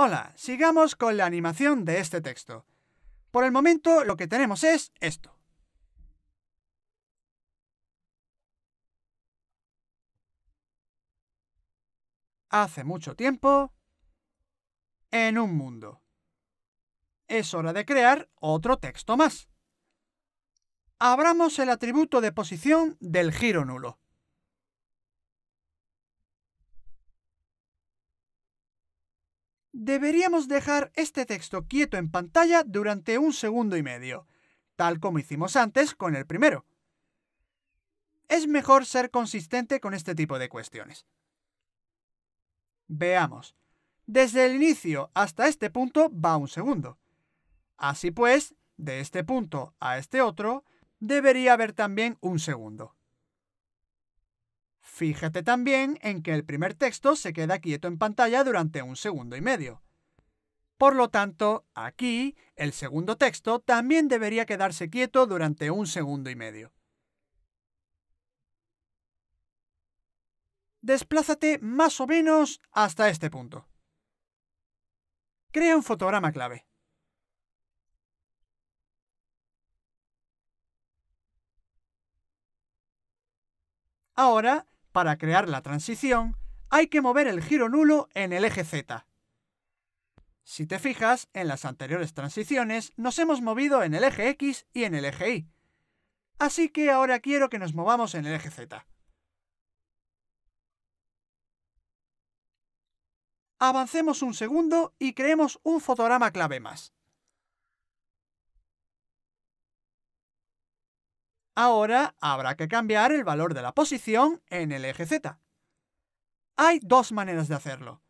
Hola, sigamos con la animación de este texto. Por el momento lo que tenemos es esto. Hace mucho tiempo, en un mundo. Es hora de crear otro texto más. Abramos el atributo de posición del giro nulo. Deberíamos dejar este texto quieto en pantalla durante un segundo y medio, tal como hicimos antes con el primero. Es mejor ser consistente con este tipo de cuestiones. Veamos. Desde el inicio hasta este punto va un segundo. Así pues, de este punto a este otro, debería haber también un segundo. Fíjate también en que el primer texto se queda quieto en pantalla durante un segundo y medio. Por lo tanto, aquí, el segundo texto también debería quedarse quieto durante un segundo y medio. Desplázate más o menos hasta este punto. Crea un fotograma clave. Ahora, para crear la transición, hay que mover el giro nulo en el eje Z. Si te fijas, en las anteriores transiciones nos hemos movido en el eje X y en el eje Y. Así que ahora quiero que nos movamos en el eje Z. Avancemos un segundo y creemos un fotograma clave más. Ahora habrá que cambiar el valor de la posición en el eje Z. Hay dos maneras de hacerlo.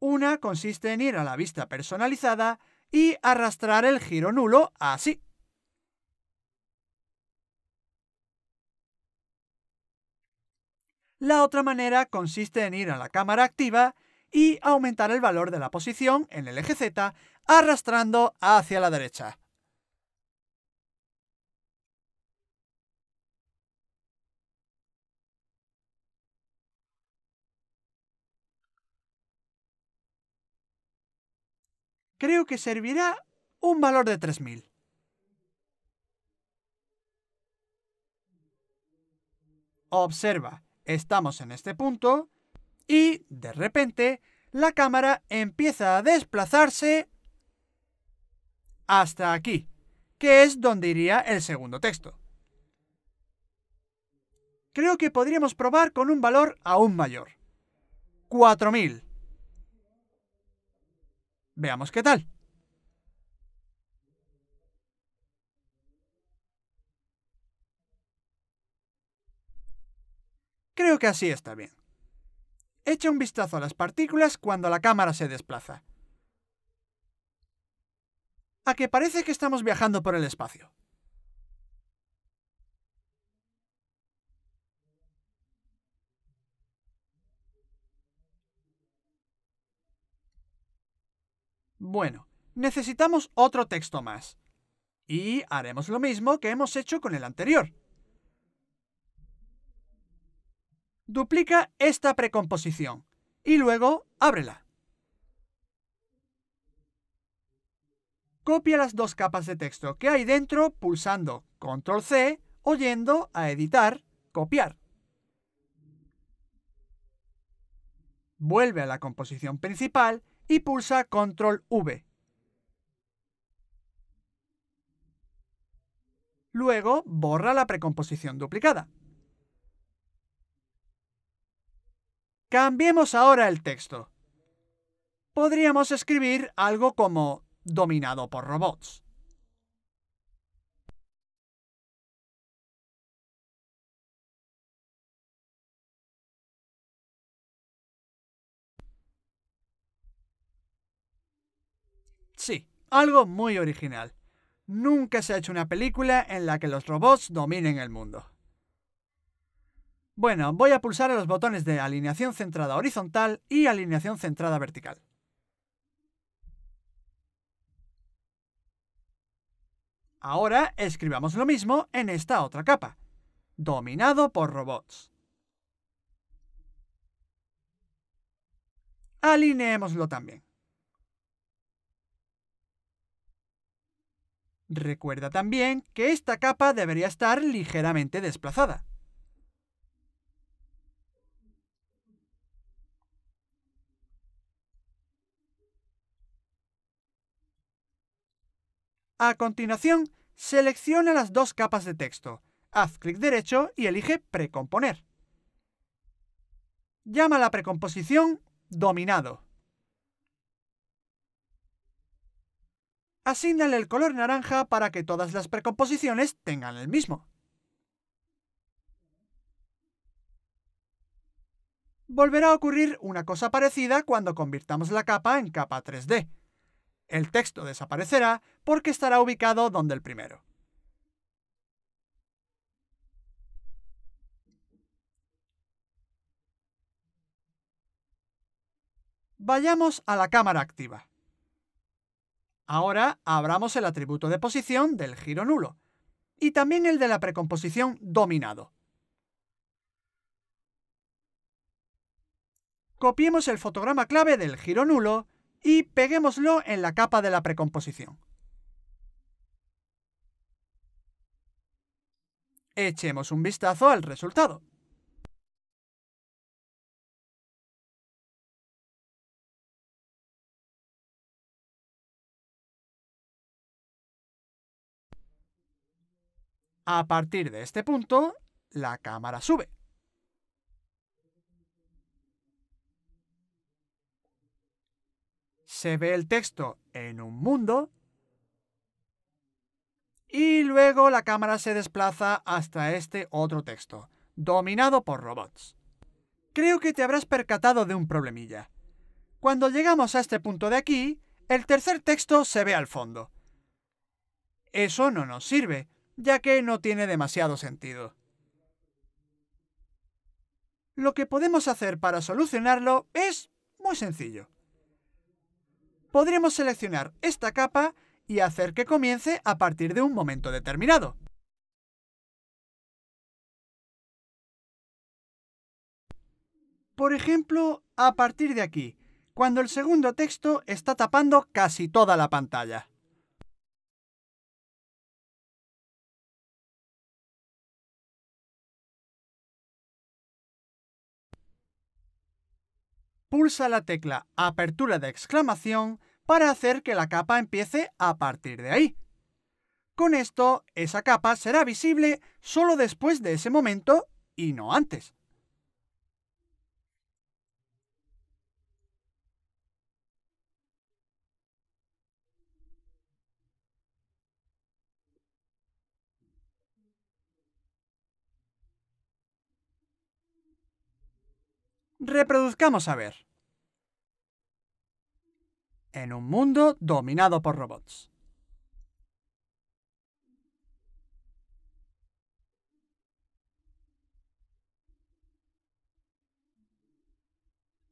Una consiste en ir a la vista personalizada y arrastrar el giro nulo así. La otra manera consiste en ir a la cámara activa y aumentar el valor de la posición en el eje Z arrastrando hacia la derecha. creo que servirá un valor de 3.000. Observa, estamos en este punto y, de repente, la cámara empieza a desplazarse hasta aquí, que es donde iría el segundo texto. Creo que podríamos probar con un valor aún mayor. 4000. Veamos qué tal. Creo que así está bien. Echa un vistazo a las partículas cuando la cámara se desplaza. A que parece que estamos viajando por el espacio. Bueno, necesitamos otro texto más. Y haremos lo mismo que hemos hecho con el anterior. Duplica esta precomposición y luego ábrela. Copia las dos capas de texto que hay dentro pulsando ctrl c o yendo a Editar, Copiar. Vuelve a la composición principal y pulsa Control V. Luego, borra la precomposición duplicada. Cambiemos ahora el texto. Podríamos escribir algo como dominado por robots. algo muy original. Nunca se ha hecho una película en la que los robots dominen el mundo. Bueno, voy a pulsar a los botones de alineación centrada horizontal y alineación centrada vertical. Ahora escribamos lo mismo en esta otra capa. Dominado por robots. Alineémoslo también. Recuerda también que esta capa debería estar ligeramente desplazada. A continuación, selecciona las dos capas de texto. Haz clic derecho y elige Precomponer. Llama la precomposición Dominado. asígnale el color naranja para que todas las precomposiciones tengan el mismo. Volverá a ocurrir una cosa parecida cuando convirtamos la capa en capa 3D. El texto desaparecerá porque estará ubicado donde el primero. Vayamos a la cámara activa. Ahora abramos el atributo de posición del giro nulo y también el de la precomposición dominado. Copiemos el fotograma clave del giro nulo y peguémoslo en la capa de la precomposición. Echemos un vistazo al resultado. A partir de este punto, la cámara sube. Se ve el texto en un mundo y luego la cámara se desplaza hasta este otro texto, dominado por robots. Creo que te habrás percatado de un problemilla. Cuando llegamos a este punto de aquí, el tercer texto se ve al fondo. Eso no nos sirve, ya que no tiene demasiado sentido. Lo que podemos hacer para solucionarlo es muy sencillo. Podremos seleccionar esta capa y hacer que comience a partir de un momento determinado. Por ejemplo, a partir de aquí, cuando el segundo texto está tapando casi toda la pantalla. pulsa la tecla apertura de exclamación para hacer que la capa empiece a partir de ahí. Con esto, esa capa será visible solo después de ese momento y no antes. Reproduzcamos a ver. En un mundo dominado por robots.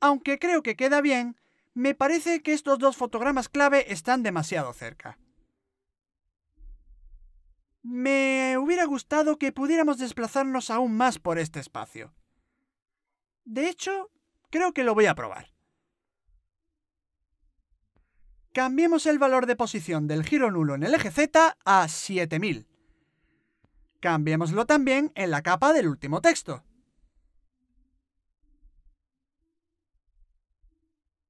Aunque creo que queda bien, me parece que estos dos fotogramas clave están demasiado cerca. Me hubiera gustado que pudiéramos desplazarnos aún más por este espacio. De hecho, creo que lo voy a probar. Cambiemos el valor de posición del giro nulo en el eje Z a 7000. Cambiémoslo también en la capa del último texto.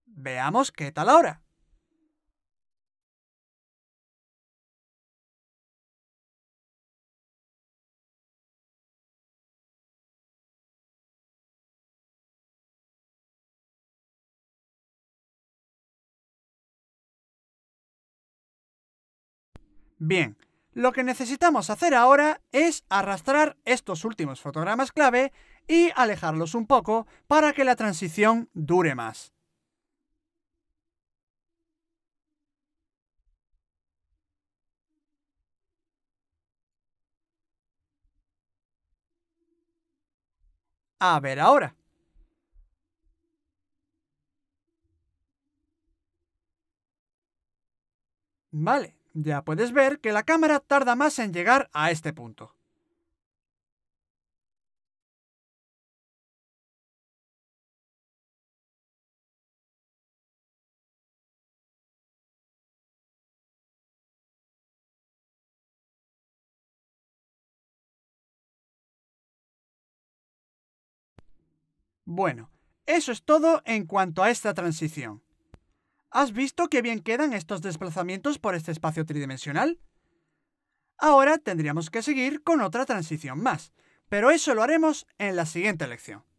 Veamos qué tal ahora. Bien, lo que necesitamos hacer ahora es arrastrar estos últimos fotogramas clave y alejarlos un poco para que la transición dure más. A ver ahora. Vale, ya puedes ver que la cámara tarda más en llegar a este punto. Bueno, eso es todo en cuanto a esta transición. ¿Has visto qué bien quedan estos desplazamientos por este espacio tridimensional? Ahora tendríamos que seguir con otra transición más, pero eso lo haremos en la siguiente lección.